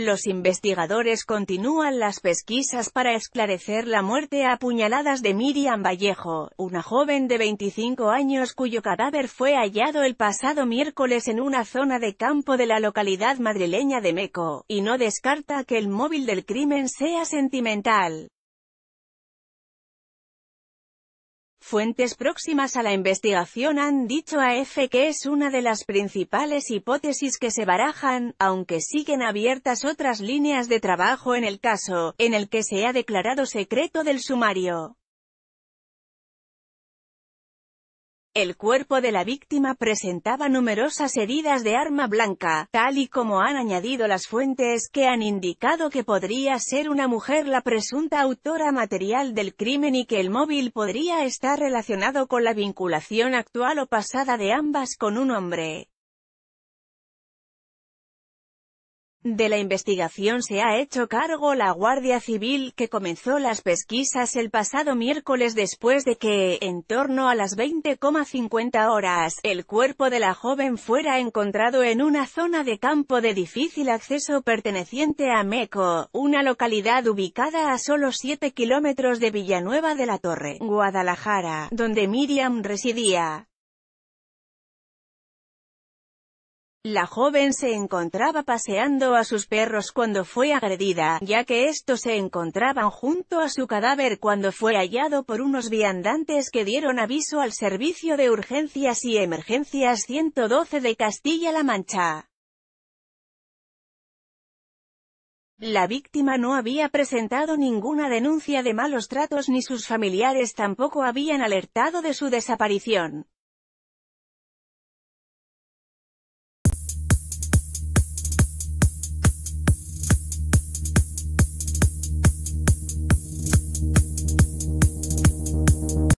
Los investigadores continúan las pesquisas para esclarecer la muerte a puñaladas de Miriam Vallejo, una joven de 25 años cuyo cadáver fue hallado el pasado miércoles en una zona de campo de la localidad madrileña de Meco, y no descarta que el móvil del crimen sea sentimental. Fuentes próximas a la investigación han dicho a EFE que es una de las principales hipótesis que se barajan, aunque siguen abiertas otras líneas de trabajo en el caso, en el que se ha declarado secreto del sumario. El cuerpo de la víctima presentaba numerosas heridas de arma blanca, tal y como han añadido las fuentes que han indicado que podría ser una mujer la presunta autora material del crimen y que el móvil podría estar relacionado con la vinculación actual o pasada de ambas con un hombre. De la investigación se ha hecho cargo la Guardia Civil, que comenzó las pesquisas el pasado miércoles después de que, en torno a las 20,50 horas, el cuerpo de la joven fuera encontrado en una zona de campo de difícil acceso perteneciente a Meco, una localidad ubicada a solo 7 kilómetros de Villanueva de la Torre, Guadalajara, donde Miriam residía. La joven se encontraba paseando a sus perros cuando fue agredida, ya que estos se encontraban junto a su cadáver cuando fue hallado por unos viandantes que dieron aviso al Servicio de Urgencias y Emergencias 112 de Castilla-La Mancha. La víctima no había presentado ninguna denuncia de malos tratos ni sus familiares tampoco habían alertado de su desaparición.